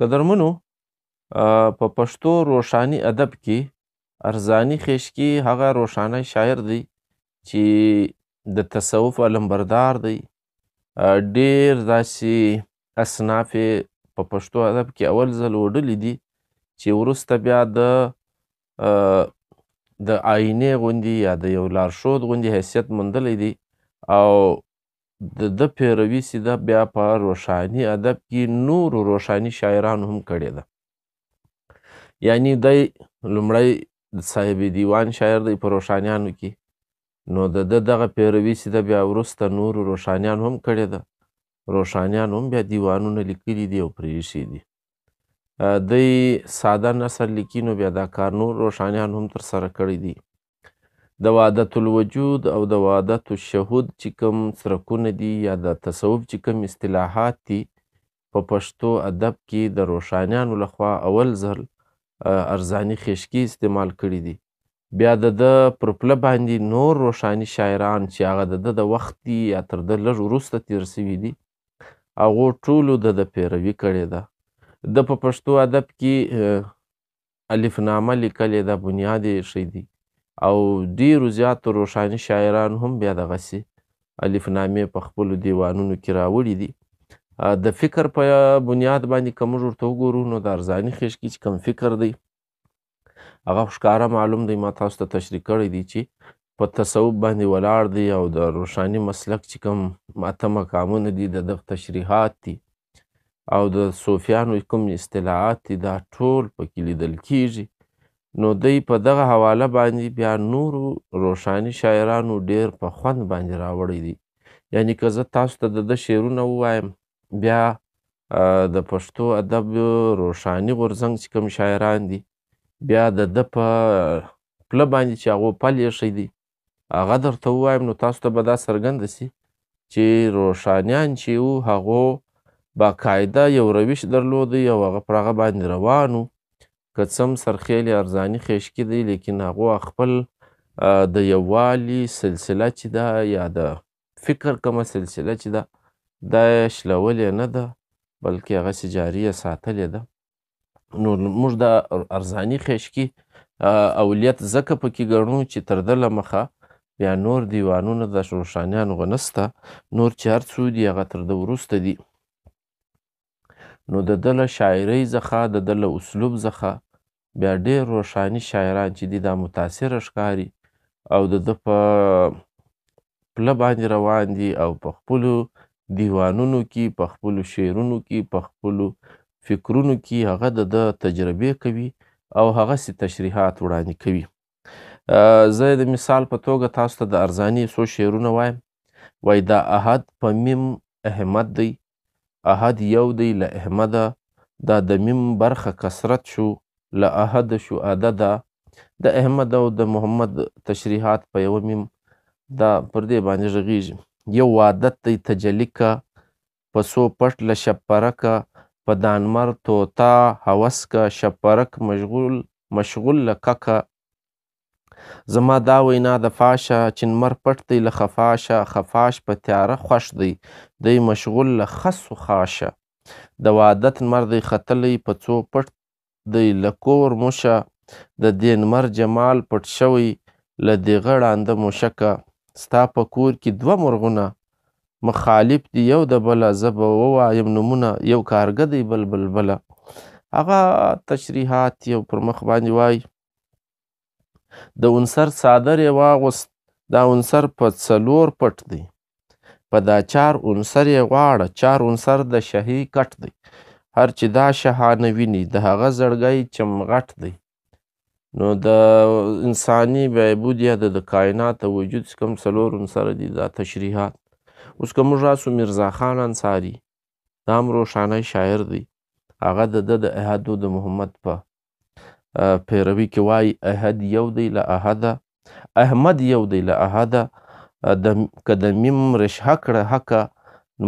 قدرمنو په پښتو روښاني ادب کې ارزاني خېشکي هغه روښانه شاعر دی چې د تصوف علمبردار دی ډېر داسې اصناف په پښتو ادب کې اول ځل وډلې دي چې وروسته بیا د د آینې غوندې یا د یو لارښود غوندې حیثیت موندلی دی او د ده پیروي سیده بیا په روښاني ادب کې نورو روښاني شاعرانو هم کړې ده یعنی دی لومړی صاحب دیوان شاعر دی په روښانیانو کې نو د ده دغه پیروي سیده بیا وروسته نورو روښانیانو هم کړې ده روښانیانو هم بیا دیوانونه لیکلي دي او پرې ایښي دي دی ساده نثر لیکي نو بیا دا کار نور روښانیانو هم ترسره کړی دی د وحدت الوجود او د وحدت الشهود چې کوم څرکونه دي یا د تصوف چې کوم اصطلاحات دي په پښتو ادب کې د روښانیانو لخوا اول ځل ارزانی خشکي استعمال کړي دي بیا د ده پر پله باندې نور روښاني شاعران چې هغه د ده د وخت دي یا تر ده لږ وروسته تیر سوي دي هغو ټولو د ده پیروي کړې ده د په پښتو ادب کې الفنامه لیکلې ده بنیاد یې ایښی دی او ډیرو زیاتو روښاني شاعرانو هم بیا دغسې الفنامې په خپلو دیوانونو کې راوړي دي د فکر په بنیاد باندې که موږ ورته وګورو نو د ارزاني خیش کې چې کوم فکر دی هغه ښکاره معلوم دی ما تاسو ته تشریح کړی دی چې په تصوف باندې ولاړ دی او د روښاني مسلک چې کوم ماته مقامونه دي د دغه تشریحات دي او د صوفیانو کوم اصطلاحات دي دا ټول پکې لیدل کیږي نو دی په دغه حواله باندې بیا نورو روشاني شاعرانو ډیر په خوند باندې راوړی دی یعنی که زه تاسو ته د ده شعرونه ووایم بیا د پښتو ادب روشاني غورځنګ چې کوم شاعران دي بیا د ده په پله باندې چې هغو پل ایښی دی هغه درته ووایم نو تاسو ته به دا څرګنده سي چې روشانیان چې وو هغو باقاعده یو روش درلود او هغه پر هغه باندې روان و که څه هم سرخیل ارزاني خیشکي دی لیکن هغو خپل د یووالي سلسله چې ده یا د فکر کومه سلسله چې ده دا یې شلولې نه ده بلکې هغسې جاري یې ساتلې ده نو موږ د ارزاني خیشکي اولیت ځکه پکې ګڼو چې تر ده له مخه بیا نور دیوانونه د روښانیانو غو نسته نور چې هر څو دي هغه تر ده وروسته دي نو د دله شاعرۍ څخه د دله اسلوب څخه بیا ډېر روښاني شاعران چې دي دا متاثره ښکاري او د ده په پله باندې روان دي او په خپلو دیوانونو کې په خپلو شعرونو کې په خپلو فکرونو کې هغه د ده تجربې کوي او هغسې تشریحات وړاندې کوي زه د مثال په توګه تاسو ته د ارزاني څو شعرونه وایم وایي دا احد په میم احمد دی احد یو دی له احمده دا د میم برخه کثرت شو له احد شو عدده د احمد او د محمد تشریحات په یو میم دا پر دې باندې غږیږي یو عادت دی تجلی کا په سو پټ له شپرکه په دانمر توتا هوس کا شپرک مشغول مشغول لککه زما دا وینا د فاشه چنمر پټ دی له خفاشه خفاش په تیاره خوښ دی دی مشغول له خسو خاشه د واده تنمر دی ختلی په څو پټ دی له کور موشه د دې نمر جمال پټ شوی له دغه ړانده موشکه ستا په کور کې دوه مرغونه مخالف دی یو د بله زه به ووایم نومونه یو کارګه دی بل بلبله هغه تشریحات یو پر مخ باندې وای د عنصر څادر یې واغوست دا عنصر په څلور پټ دی په دا چار عنصر یې غواړه چار عنصر د شهي کټ دی هر چې دا شهانه ویني د هغه زړګی چمغټ دی نو د انساني بهبود یا د کائنات د وجود کوم څلور عنصر دي دا تشریحات اوس که موږ راسو مرزا خان انصاري دا هم روښانه شاعر دی هغه د ده د احادو د محمد په پیروي کې وای احد یو دی له احد احمد یو دی له احد د قدمیم رشحه کړه حق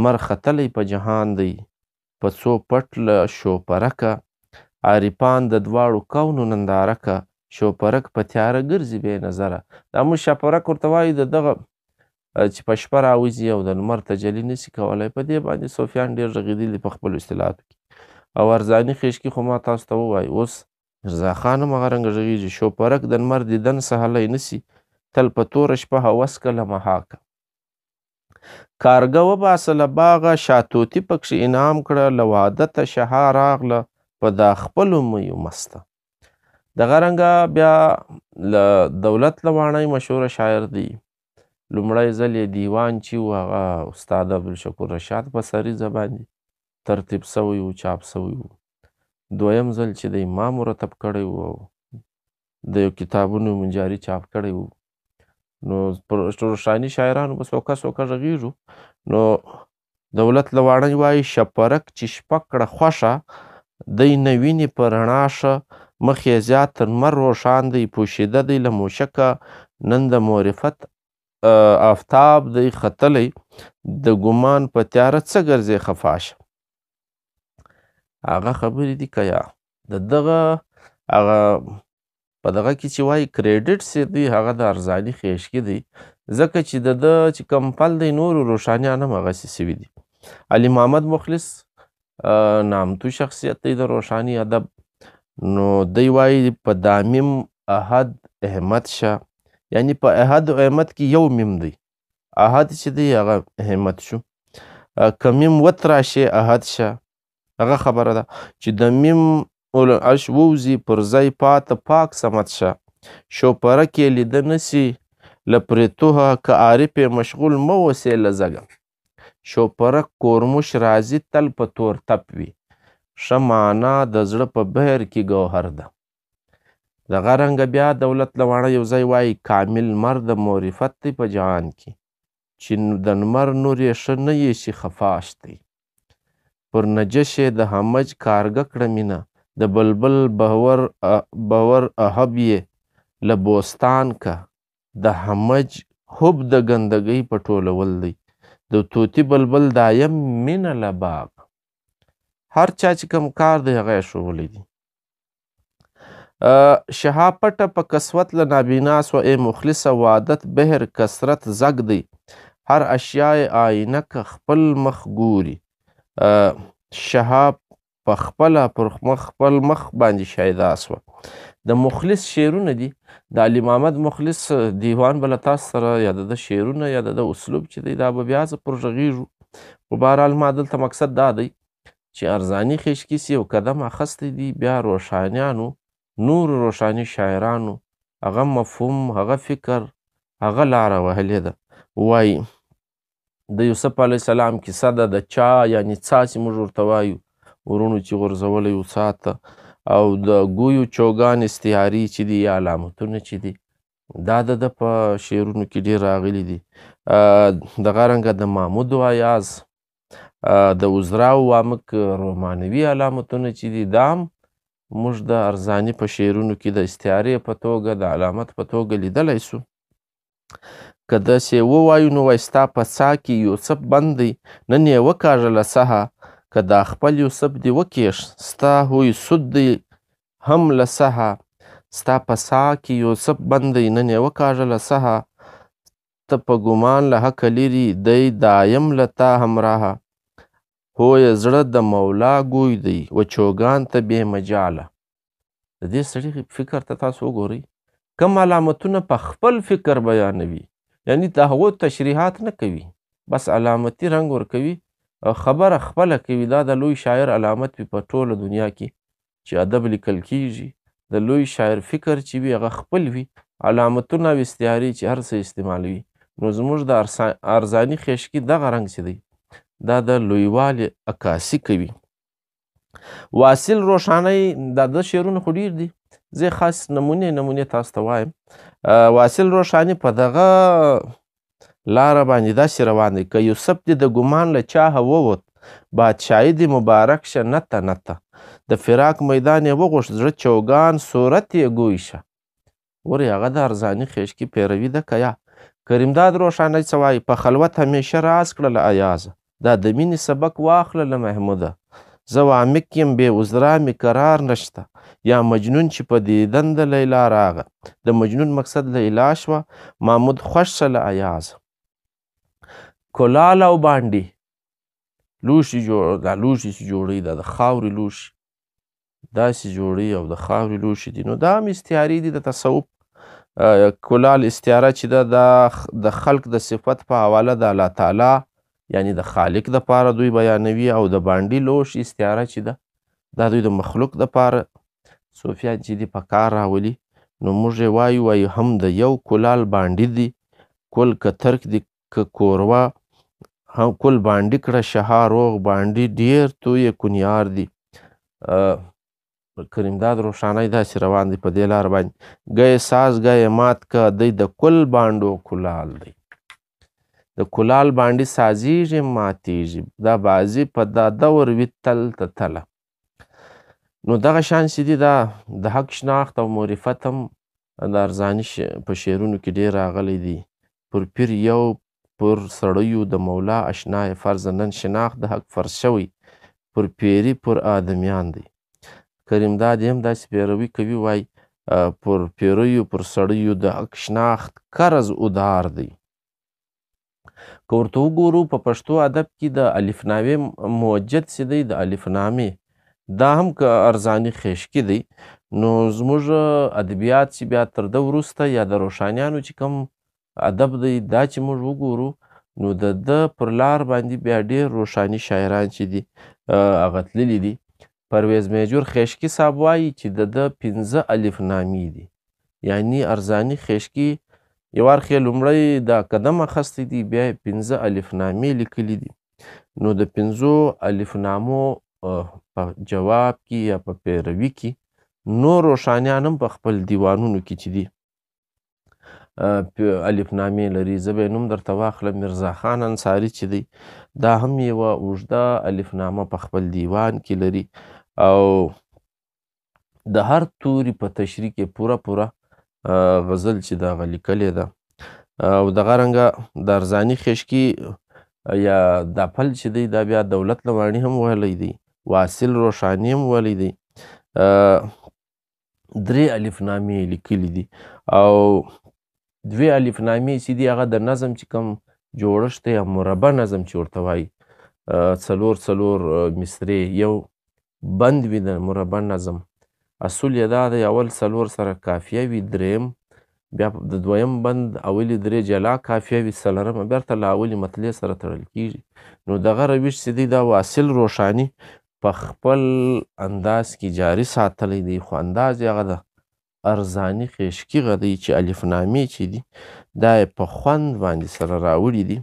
مر ختلې په جهان دی په څو پټ له شو پرکه عارفان د دواړو کونو نندارکه شو پرک په تیاره ګرځي به نظره دا مو شپرک ورته وای د دغه چې په شپه راوځي او د لمر تجلی نسی کولای په دې باندې سفیان ډیر غږیدلی په خپل اصطلاحاتو کې او ارزانی خېشکي خو ما تاسو ته ووای اوس رضا خان هم هغه رنګه ږغېږي شوپرک د لمر دیدن سهلی نسي تل په توره شپه هوس کله محاکه کارګه وباسه له باغه شاتوتي پکښې انعام کړه له وادته شها راغله په دا خپلو میو مسته دغه رنګه بیا له دولت لواڼۍ مشهوره شاعر دی لومړی ځل یې دیوان چې و هغه استاد عبدالشکور رشاد په سري زبان دی ترتیب سوی و چاپ سوی و دویم ځل چې د امام مرتب کړی وو د یو کتابونو منجاري چاپ کړی وو نو پر روشاني شاعرانو په سوکه سوکه غږیږو نو دولت لواړی وای شپرک چې شپکړه خوشه د نویني پر رڼاشه مخ یې زیات تر مر روشان دی پوشیده دی له موشکه نن د معرفت آفتاب دی ختلی د ګمان په تیاره څه ګرځې خفاشه هغه خبرې دي که یا د دغه هغه په دغه کې چې وایي کریډټ سي دی هغه د ارزاني خیش کې دی ځکه چې د ده چې کم پل دی نورو روښانیان هم هغسې سوي دي علي محمد مخلص نامتو شخصیت دی د روښاني ادب نو دی وایي په دامیم احد احمد شاه یعنی په احد او احمد کې یو میم دی احد چې دی هغه احمد شو کمیم وتراشي احد شاه هغه خبره ده چې د میم اول اش ووزی پر ځای پات پاک سمت شه شوپره کې لیده نسی لپریتوها که عارف مشغول مو وسې لزګه شوپره کورمش رازی تل په تور تپ وی ښه معنا د زړه په بهر کې ګوهر ده دغه رنګ بیا دولت لواړه یو ځای وای کامل مرد معرفت په جهان کې چې د نمر نور یې ښه نه یې شي خفاش دی پر نجشې د همج کارګه کړه مینه د بلبل بهور بهور احب یې له بوستان که د همج حب د ګندګۍ پټولول دی د توتی بلبل دایم مینه له باب هر چا چې کوم کار دی هغه یې ښوولی دی شهاپټه په کسوت له نابینا سو ای مخلصه وادت بهر کثرت زګ دی هر اشیاء آینه که خپل مخ ګوري شهاب پخپله پر خپل مخ باندې شهیده سوه د مخلص شعرونه دي د علي محمد مخلص دیوان به له تاسو سره یا د ده شعرونه یا د ده اسلوب چې دی دا به بیا زه پر غږېږو خو بهرحال ما دلته مقصد دا دی چې ارزاني خیشکیس یو قدم اخستی دی بیا روښانیانو نورو روښاني شاعرانو هغه مفهوم هغه فکر هغه لاره وهلې ده وایي د یوسف علیه السلام کیسه ده د چا یعنی څاڅي موږ ورته وایو ورونو چې غورځولی و څاته او د ګویو چوګان استعاري چې دي یا علامتونه چې دي دا د ده په شعرونو کې ډېر راغلي دي دغه رنګه د محمود ایاز د عذراو وامک رومانوي علامتونه چې دي دا هم موږ د ارزاني په شعرونو کې د استعارې په توګه د علامت په توګه لیدلی سو که داسې ووایو نو وایي ستا په ساه کې یوسف بند دی نن یې وکاږله سهه که دا خپل یوسف دې وکیښ ستا هوی سود دی هم له سهه ستا په ساه کې یوسف بند دی نن یې وکاږله سهه ته په ګمان له حقه لرې دی دایم له تا همراهه هو یې زړه د مولا ګوی دی وچوګان ته بې مجاله د دې سړي فکر ته تاسو وګورئ کم علامتونه په خپل فکر بیانوي یعنی د هغو تشریحات نه کوي بس علامتي رنګ ورکوي او خبره خپله کوي دا د لوی شاعر علامت وي په ټوله دنیا کې چې ادب لیکل کیږي د لوی شاعر فکر چې وي هغه خپل وي علامتونه او استعارې چې هر څه استعمالوي نو زموږ د ارزاني خیشکي دغه رنګ چې دی دا د لویوالي عکاسي کوي واصل روښانۍ دا د شعرونه خو ډېر دي زه خاص نمونه نمونه تاسو ته وایم واصل روښاني په دغه لاره باندې داسې روان دی که یوسف دې د ګمان له چاهه ووت بادشاهي دې مبارک شه نته نته د فراق میدان یې وغوښت زړه چوگان صورت یې ګوی شه ورې هغه د ارزاني خیشکي پیروي ده که یا کریمداد روښانه څه وایي په خلوت همیشه راز کړه له ایازه دا د مینې سبق واخله له محموده زه وامک یم بې عذره مې قرار نشته یا مجنون چې په دیدن د لیلا راغه د مجنون مقصد لیلا شوه محمود خوش سله ایاز کلال او بانډي لوښي جوړ دا لوښي چې جوړوي دا د خاورې لوښي داسې جوړي او د خاورې لوښي دي نو دا هم استعارې دي د تصوف کلال استعاره چې ده دا د خلق د صفت په حواله د الله تعالی یعنی د خالق د پاره دوی بیانوي او د باندې لوش استعاره چې ده دا دوی د مخلوق د پاره صوفیا جدي په کار راولي نو موږ یې وایو وایو هم د یو کلال بانډي دی کل که ترک دی که کوروا هم کل بانډي کړه شها روغ بانډي ډیر توی کنیار دی کریمداد روښانه داسې روان دی په دې لار باندې ګیې ساز ګیې مات که دی د کل بانډو کلال دی د کلال بانډي سازیږي ماتیږي دا بازی په دا دور وي تل ته تله نو دغه شان چې دي دا د حق شناخت او معرفت هم د ارزاني په شعرونو کې ډېر راغلی دي پر پیر یو پر سړیو د مولا اشنا فرض نن شناخت د حق فرض شوی پر پیری پر آدمیان دی کریم داد هم داسې پیروي کوي وای پر پیریو پر سړیو د حق شناخت قرض ادار دی که ورته وګورو په پښتو ادب کې د الفنامې موجد سې دی د الفنامې دا هم که ارزاني خېشکي دی نو زموږ ادبیات چې بیا تر ده وروسته یا د روښانیانو چې کوم ادب دی دا چې موږ وګورو نو د ده پر لار باندې بیا ډېر روښاني شاعران چې دي هغه تللي دي پرویز میجور خېشکي صاحب وایي چې د ده پنځه الفنامې دي یعنی ارزاني خېشکي یو اړخ لومړی دا قدم اخستی دی بیا پنځه الفنامې لیکلي دي نو د پنځو الفنامو په جواب کې یا په پیروي کې نور روښانیان هم په خپل دیوانونو کې چې دي الفنامې لري زه به یې نوم درته واخلم مرزا خان انصاري چې دی دا هم یوه اوږده الفنامه په خپل دیوان کې لري او د هر توري په تشریح کې پوره پوره غزل چې دا لیکلې ده او دغه رنګه د ارزاني خشکي یا دا پل چې دی دا بیا دولت لوانی هم ویلی دی واصل روښاني هم ولیدئ درې الفنامې لیکلي دي او دوې الفنامې چې دي هغه د نظم چې کوم جوړښت یا مربع نظم چې ورته وایي څلور څلور مصرې یو بند وي د مربع نظم اصول یې دا دی اول څلور سره کافیه وي دریم بیا د دویم بند اولې درې جلا کافیه وي څلرمه بیرته له اولې مطلع سره تړل کیږي نو دغه روش چې دی دا واصل روښاني په خپل انداز کې جاري ساتلی دی خو انداز یې هغه د ارزاني خیشکي غدی چې الفنامې چې دي دا یې په خوند باندې سره راوړي دي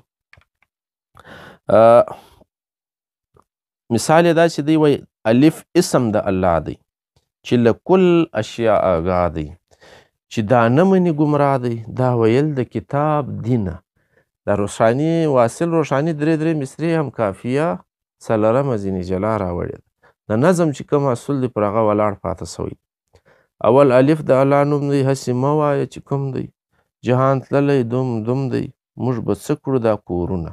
مثال یې دا چې دی وایي الف اسم د الله دی چې له کل اشیا آګاه دی چې دا نه مني ګمراه دی دا ویل د کتاب دینه د روښاني واصل روښاني درې درې مصري هم کافیه څلورمه ځینې جلا راوړې ده د نظم چې کوم اصول دی پر هغه ولاړ پاته سوی اول الف د الله نوم دی هسې مه وایه چې کوم دی جهان تللی دوم دوم دی موږ به څه کړو دا کورونه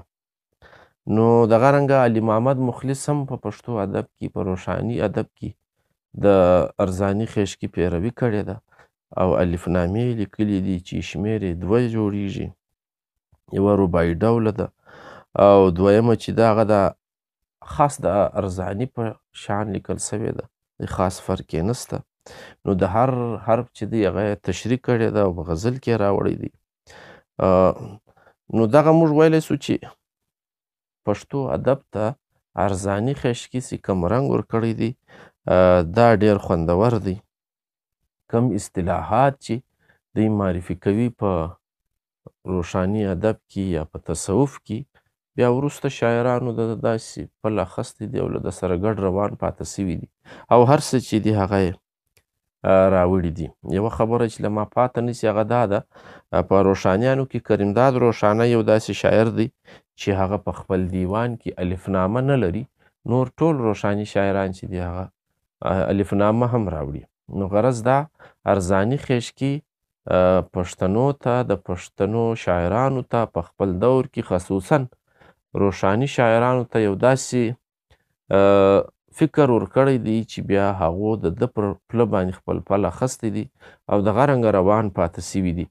نو دغه رنګه علي محمد مخلص هم په پښتو ادب کې په روښاني ادب کې د ارزاني خیشکي پیروي کړې ده او الفنامې لیکلي دي چې شمېر یې دوه جوړیږي یوه رباعي ډوله ده او دویمه چې دا هغه د خاص د ارزانی په شان لیکل سوی ده خاص فرق یې نسته نو د هر حرف چې دی هغه تشریح کړی ده او په غزل کې راوړی دی نو دغه موږ ویلی سو چې پښتو ادب ته ارزانی خشکی سی کم رنگ ورکړی دی دا ډیر خوندور دی کم اصطلاحات چې دوی معرفي کوي په روشانی ادب کې یا په تصوف کې بیا وروسته شاعرانو د داسې پل اخستی دی او له د سره ګډ روان پاته سوي دي او هر څه چې دي هغه یې راوړي دي یوه خبره چې له ما پاته نیسي هغه دا ده په روښانیانو کې کریمداد روښانه یو داسې شاعر دی چې هغه په خپل دیوان کې الفنامه نه لري نور ټول روښاني شاعران چې دي هغه الفنامه هم راوړي نو غرض دا ارزاني خیشکي پښتنو ته د پښتنو شاعرانو ته په خپل دور کې خصوصاً روښاني شاعرانو ته یو داسې فکر ورکړی دی چې بیا هغو د ده پر پله باندې خپل پل اخیستی دی او دغه رنګه روان پاتې سوي دي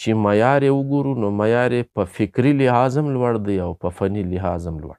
چې معیار یې وګورو نو معیار په فکري لحاظ هم لوړ دی او په فني لحاظ هم لوړ